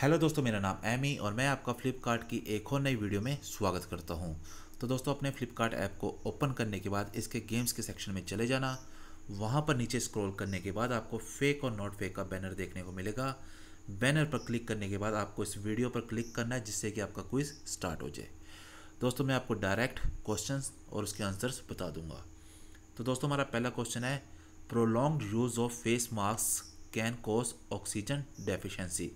hello दोस्तों मेरा नाम एमी और मैं आपका फ्लिपकार्ट की एक और नई वीडियो में स्वागत करता हूं तो दोस्तों अपने फ्लिपकार्ट ऐप को ओपन करने के बाद इसके गेम्स के सेक्शन में चले जाना वहां पर नीचे स्क्रॉल करने के बाद आपको फेक और नॉट फेक का बैनर देखने को मिलेगा बैनर पर क्लिक करने के बाद आपको इस वीडियो पर क्लिक करना है जिससे कि आपका क्विज स्टार्ट हो जाए दोस्तों मैं आपको डायरेक्ट क्वेश्चन और उसके आंसर्स बता दूंगा तो दोस्तों हमारा पहला क्वेश्चन है prolong use of face mask can cause oxygen deficiency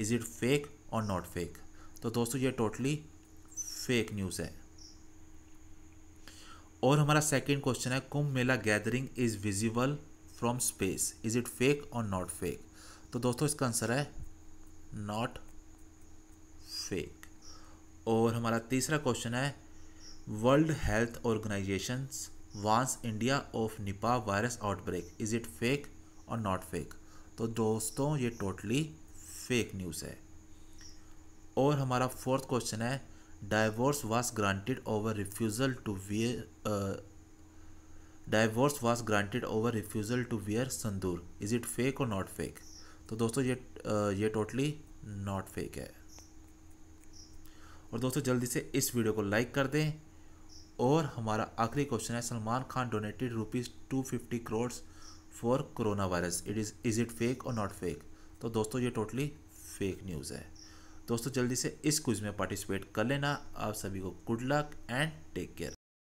is it fake और नॉट फेक तो दोस्तों ये टोटली फेक न्यूज़ है और हमारा सेकंड क्वेश्चन है Kumbh Mela gathering is visible from space is it fake और नॉट फेक तो दोस्तों इसका आंसर है नॉट फेक और हमारा तीसरा क्वेश्चन है world health organization warns India of Nipah virus outbreak is it fake और नॉट फेक तो दोस्तों ये टोटली फेक न्यूज़ है और हमारा फोर्थ क्वेश्चन है divorce was granted over refusal to wear divorce was granted over refusal to wear sindoor is it fake और not fake तो दोस्तों ये आ, ये टोटली नॉट फेक है और दोस्तों जल्दी से इस वीडियो को लाइक कर दें और हमारा आखिरी क्वेश्चन है Salman Khan donated rupees two fifty crore for corona virus it is is it fake और नॉट फेक तो दोस्तों ये टोटली फेक न्यूज़ है दोस्तों जल्दी से इस क्विज़ में पार्टिसिपेट कर लेना आप सभी को good luck and take care